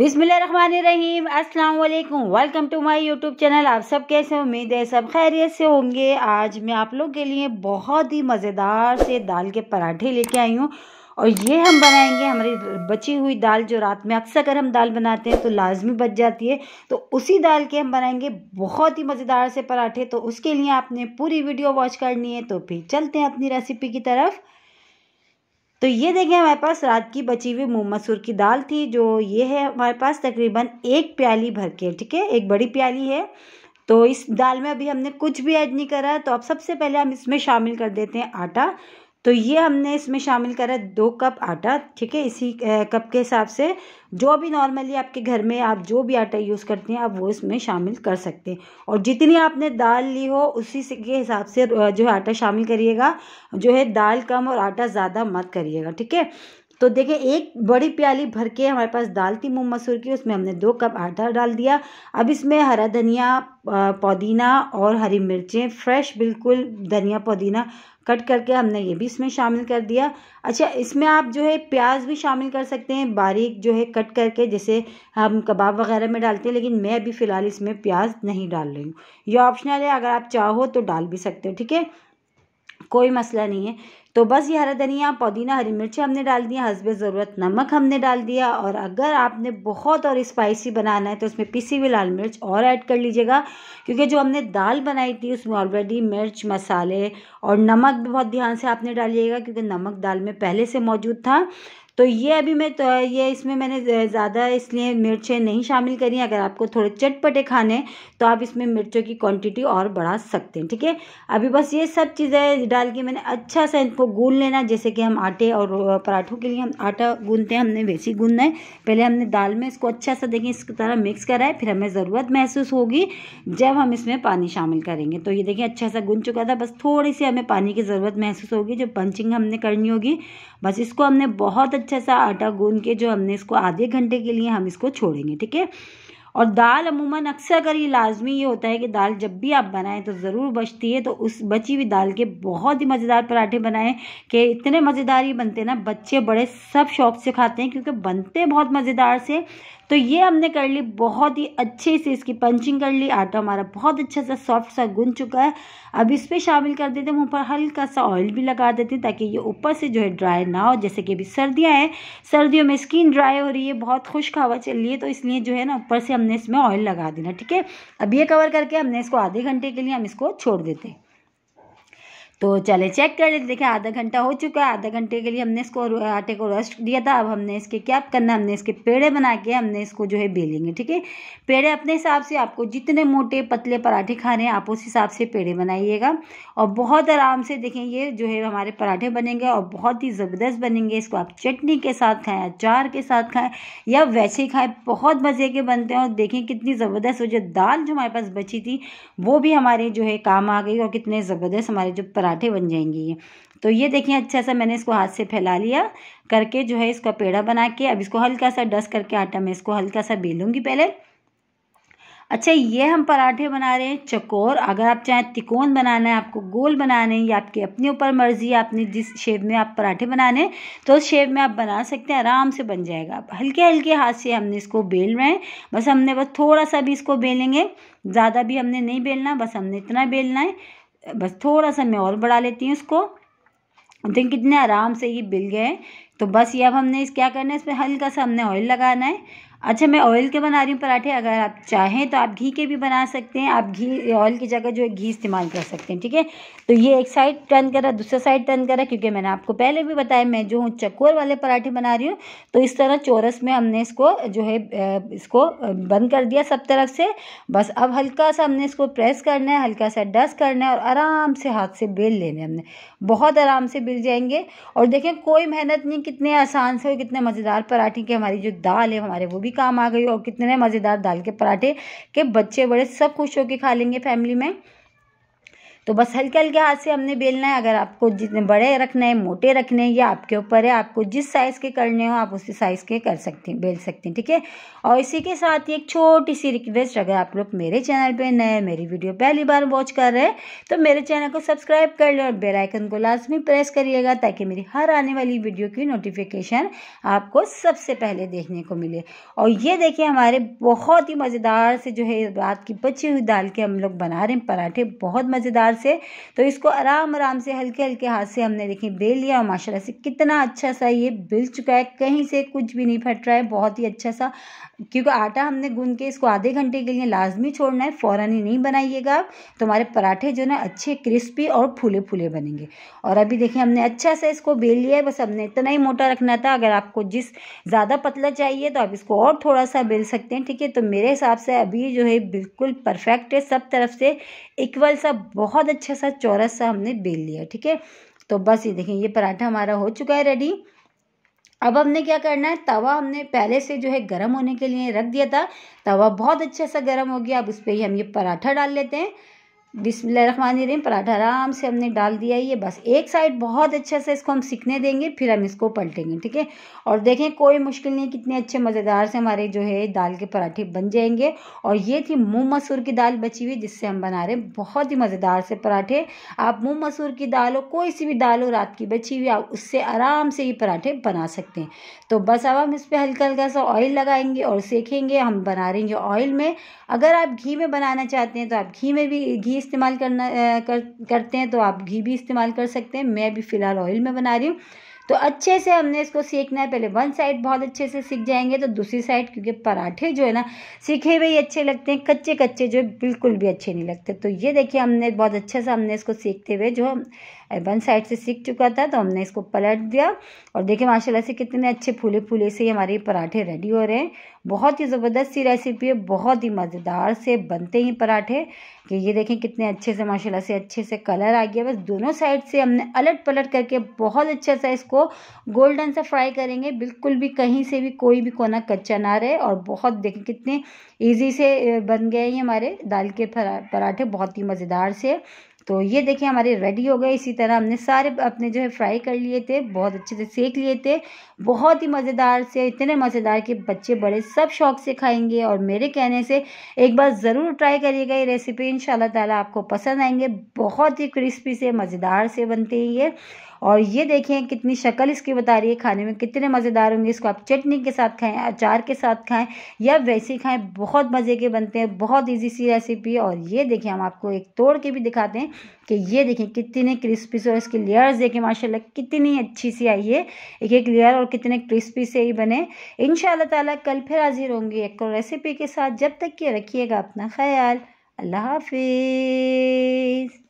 बिसमीम अस्सलाम वालेकुम welcome to my YouTube channel आप सब कैसे उम्मीद है सब खैरियत से होंगे आज मैं आप लोग के लिए बहुत ही मज़ेदार से दाल के पराठे लेके आई हूँ और ये हम बनाएंगे हमारी बची हुई दाल जो रात में अक्सर अगर हम दाल बनाते हैं तो लाजमी बच जाती है तो उसी दाल के हम बनाएंगे बहुत ही मज़ेदार से पराठे तो उसके लिए आपने पूरी वीडियो वॉच करनी है तो फिर चलते हैं अपनी रेसिपी की तरफ़ तो ये देखिए हमारे पास रात की बची हुई मूंग मसूर की दाल थी जो ये है हमारे पास तकरीबन एक प्याली भर के ठीक है एक बड़ी प्याली है तो इस दाल में अभी हमने कुछ भी ऐड नहीं करा तो अब सबसे पहले हम इसमें शामिल कर देते हैं आटा तो ये हमने इसमें शामिल करा है दो कप आटा ठीक है इसी कप के हिसाब से जो भी नॉर्मली आपके घर में आप जो भी आटा यूज़ करते हैं आप वो इसमें शामिल कर सकते हैं और जितनी आपने दाल ली हो उसी से के हिसाब से जो है आटा शामिल करिएगा जो है दाल कम और आटा ज़्यादा मत करिएगा ठीक है तो देखिए एक बड़ी प्याली भर के हमारे पास दाल थी मूंग मसूर की उसमें हमने दो कप आटा डाल दिया अब इसमें हरा धनिया पुदीना और हरी मिर्चें फ्रेश बिल्कुल धनिया पुदीना कट करके हमने ये भी इसमें शामिल कर दिया अच्छा इसमें आप जो है प्याज भी शामिल कर सकते हैं बारीक जो है कट करके जैसे हम कबाब वगैरह में डालते हैं लेकिन मैं अभी फ़िलहाल इसमें प्याज नहीं डाल रही हूँ ये ऑप्शनल है अगर आप चाहो तो डाल भी सकते हो ठीक है कोई मसला नहीं है तो बस ये हरा धनिया पुदीना हरी मिर्च हमने डाल दिया हंसब ज़रूरत नमक हमने डाल दिया और अगर आपने बहुत और स्पाइसी बनाना है तो उसमें पिसी हुई लाल मिर्च और ऐड कर लीजिएगा क्योंकि जो हमने दाल बनाई थी उसमें ऑलरेडी मिर्च मसाले और नमक भी बहुत ध्यान से आपने डालिएगा क्योंकि नमक दाल में पहले से मौजूद था तो ये अभी मैं तो ये इसमें मैंने ज़्यादा इसलिए मिर्चें नहीं शामिल करी अगर आपको थोड़े चटपटे खाने तो आप इसमें मिर्चों की क्वांटिटी और बढ़ा सकते हैं ठीक है अभी बस ये सब चीज़ें डाल के मैंने अच्छा सा इनको गून लेना जैसे कि हम आटे और पराठों के लिए हम आटा गूनते हैं हमने वैसे ही गूनना है पहले हमने दाल में इसको अच्छा सा देखें इस तरह मिक्स करा है फिर हमें ज़रूरत महसूस होगी जब हम इसमें पानी शामिल करेंगे तो ये देखिए अच्छा सा गुन चुका था बस थोड़ी सी हमें पानी की ज़रूरत महसूस होगी जो पंचिंग हमने करनी होगी बस इसको हमने बहुत अच्छा सा आटा गूंद के जो हमने इसको आधे घंटे के लिए हम इसको छोड़ेंगे ठीक है और दाल अमूमन अक्सर अगर ये लाजमी ये होता है कि दाल जब भी आप बनाएं तो ज़रूर बचती है तो उस बची हुई दाल के बहुत ही मज़ेदार पराठे बनाएं कि इतने मज़ेदार ये बनते हैं ना बच्चे बड़े सब शौक से खाते हैं क्योंकि बनते बहुत मज़ेदार से तो ये हमने कर ली बहुत ही अच्छे से इसकी पंचिंग कर ली आटा हमारा बहुत अच्छे से सॉफ्ट सा गुन चुका है अब इस पर शामिल कर देते हैं हम ऊपर हल्का सा ऑयल भी लगा देते हैं ताकि ये ऊपर से जो है ड्राई ना हो जैसे कि अभी सर्दियाँ हैं सर्दियों में स्किन ड्राई हो रही है बहुत खुश्क हवा चल रही है तो इसलिए जो है ना ऊपर से हमने इसमें ऑयल लगा देना ठीक है अब ये कवर करके हमने इसको आधे घंटे के लिए हम इसको छोड़ देते हैं तो चले चेक कर लेते देखें आधा घंटा हो चुका है आधा घंटे के लिए हमने इसको आटे को रस्ट दिया था अब हमने इसके क्या करना हमने इसके पेड़े बना के हमने इसको जो है बेलेंगे ठीक है पेड़े अपने हिसाब से आपको जितने मोटे पतले पराठे खा रहे हैं आप उस हिसाब से पेड़े बनाइएगा और बहुत आराम से देखें ये जो है हमारे पराठे बनेंगे और बहुत ही ज़बरदस्त बनेंगे इसको आप चटनी के साथ खाएँ अचार के साथ खाएँ या वैसे ही खाएँ बहुत मज़े के बनते हैं और देखें कितनी ज़बरदस्त वो जो दाल जो हमारे पास बची थी वो भी हमारे जो है काम आ गई और कितने ज़बरदस्त हमारे जो पराठे पराठे बन जाएंगे तो ये देखिए अच्छा सा मैंने इसको हाथ से फैला लिया करके जो है इसका पेड़ा बना के अब इसको हल्का सा डस्ट करके आटा में इसको हल्का सा बेलूंगी पहले अच्छा ये हम पराठे बना रहे हैं चकोर अगर आप चाहें तिकोन बनाना है आपको गोल बनाने या आपके अपने ऊपर मर्जी है आपने जिस शेप में आप पराठे बनाने तो उस शेप में आप बना सकते हैं आराम से बन जाएगा आप हल्के हल्के हाथ से हमने इसको बेल रहे हैं बस हमने बस थोड़ा सा भी इसको बेलेंगे ज़्यादा भी हमने नहीं बेलना बस हमने इतना बेलना है बस थोड़ा सा मैं और बढ़ा लेती हूँ उसको देखिए कितने आराम से ये बिल गए तो बस ये अब हमने इस क्या करना है इस पर हल्का सा हमने ऑयल लगाना है अच्छा मैं ऑयल के बना रही हूँ पराठे अगर आप चाहें तो आप घी के भी बना सकते हैं आप घी ऑयल की जगह जो है घी इस्तेमाल कर सकते हैं ठीक है तो ये एक साइड टर्न करा दूसरा साइड टर्न करा क्योंकि मैंने आपको पहले भी बताया मैं जो हूँ चकोर वाले पराठे बना रही हूँ तो इस तरह चोरस में हमने इसको जो है इसको बंद कर दिया सब तरफ से बस अब हल्का सा हमने इसको प्रेस करना है हल्का सा डस्ट करना है और आराम से हाथ से बेल लेने हमने बहुत आराम से बिल जाएंगे और देखें कोई मेहनत नहीं कितने आसान से और कितने मज़ेदार पराठे की हमारी जो दाल है हमारे वो भी काम आ गई और कितने मज़ेदार दाल के पराठे के बच्चे बड़े सब खुश होकर खा लेंगे फैमिली में तो बस हल्के हल्के हाथ से हमने बेलना है अगर आपको जितने बड़े रखने हैं मोटे रखने हैं ये आपके ऊपर है आपको जिस साइज़ के करने हो आप उसी साइज़ के कर सकते हैं बेल सकते हैं ठीक है और इसी के साथ ही एक छोटी सी रिक्वेस्ट अगर आप लोग मेरे चैनल पर नए मेरी वीडियो पहली बार वॉच कर रहे हैं तो मेरे चैनल को सब्सक्राइब कर लें और बेलाइकन को लाजमी प्रेस करिएगा ताकि मेरी हर आने वाली वीडियो की नोटिफिकेशन आपको सबसे पहले देखने को मिले और ये देखिए हमारे बहुत ही मज़ेदार से जो है रात की बची हुई दाल के हम लोग बना रहे हैं पराठे बहुत मज़ेदार बाहर से तो इसको आराम आराम से हल्के हल्के हाथ से हमने देखिए बेल लिया और माशाल्लाह से कितना अच्छा सा ये बिल चुका है कहीं से कुछ भी नहीं फट रहा है बहुत ही अच्छा सा क्योंकि आटा हमने गून के इसको आधे घंटे के लिए लाजमी छोड़ना है फ़ौर ही नहीं बनाइएगा आप तुम्हारे तो पराठे जो ना अच्छे क्रिस्पी और फूले फूले बनेंगे और अभी देखिए हमने अच्छा सा इसको बेल लिया है बस हमने इतना ही मोटा रखना था अगर आपको जिस ज़्यादा पतला चाहिए तो आप इसको और थोड़ा सा बेल सकते हैं ठीक है तो मेरे हिसाब से अभी जो है बिल्कुल परफेक्ट है सब तरफ से इक्वल सा बहुत बहुत अच्छा सा चौरस सा हमने बेल लिया ठीक है तो बस ये देखें ये पराठा हमारा हो चुका है रेडी अब हमने क्या करना है तवा हमने पहले से जो है गर्म होने के लिए रख दिया था तवा बहुत अच्छा सा गर्म हो गया अब उस पर ही हम ये पराठा डाल लेते हैं बिस्मिल्लाहमानिरहीम पराठा आराम से हमने डाल दिया ये बस एक साइड बहुत अच्छे से इसको हम सीखने देंगे फिर हम इसको पलटेंगे ठीक है और देखें कोई मुश्किल नहीं कितने अच्छे मज़ेदार से हमारे जो है दाल के पराठे बन जाएंगे और ये थी मूँग मसूर की दाल बची हुई जिससे हम बना रहे बहुत ही मज़ेदार से पराठे आप मूँग मसूर की दाल हो कोई सी भी दाल हो रात की बची हुई आप उससे आराम से ये पराठे बना सकते हैं तो बस अब हम इस पर हल्का हल्का सा ऑयल लगाएंगे और सेकेंगे हम बना रहेंगे ऑयल में अगर आप घी में बनाना चाहते हैं तो आप घी में भी घी इस्तेमाल करना कर करते हैं तो आप घी भी इस्तेमाल कर सकते हैं मैं भी फ़िलहाल ऑयल में बना रही हूँ तो अच्छे से हमने इसको सीखना है पहले वन साइड बहुत अच्छे से सीख जाएंगे तो दूसरी साइड क्योंकि पराठे जो है ना सीखे हुए ही अच्छे लगते हैं कच्चे कच्चे जो बिल्कुल भी अच्छे नहीं लगते तो ये देखिए हमने बहुत अच्छे से हमने इसको सीखते हुए जो हम वन साइड से सीख चुका था तो हमने इसको पलट दिया और देखिए माशाल्लाह से कितने अच्छे फूले फूले से ही हमारे पराठे रेडी हो रहे हैं बहुत ही ज़बरदस्त सी रेसिपी है बहुत ही मज़ेदार से बनते ही पराठे कि ये देखें कितने अच्छे से माशाल्लाह से अच्छे से कलर आ गया बस दोनों साइड से हमने अलट पलट करके बहुत अच्छा सा इसको इसको गोल्डन सा फ्राई करेंगे बिल्कुल भी कहीं से भी कोई भी कोना कच्चा ना रहे और बहुत देखें कितने ईजी से बन गए हैं हमारे दाल के पराठे बहुत ही मज़ेदार से तो ये देखिए हमारे रेडी हो गए इसी तरह हमने सारे अपने जो है फ्राई कर लिए थे बहुत अच्छे से सेक लिए थे बहुत ही मज़ेदार से इतने मज़ेदार के बच्चे बड़े सब शौक से खाएंगे और मेरे कहने से एक बार ज़रूर ट्राई करिएगा ये रेसिपी इन ताला आपको पसंद आएंगे बहुत ही क्रिस्पी से मज़ेदार से बनते हैं ये और ये देखें कितनी शक्ल इसकी बता रही है खाने में कितने मज़ेदार होंगे इसको आप चटनी के साथ खाएँ अचार के साथ खाएँ या वैसे खाएँ बहुत मज़े के बनते हैं बहुत ईजी सी रेसिपी और ये देखें हम आपको एक तोड़ के भी दिखाते हैं कि ये देखें कितने क्रिस्पी से और इसके लेयर्स देखें माशाल्लाह कितनी अच्छी सी आई है एक एक लेयर और कितने क्रिस्पी से ही बने इन ताला कल फिर हाजिर होंगी एक और रेसिपी के साथ जब तक कि रखिएगा अपना ख्याल अल्लाह हाफिज़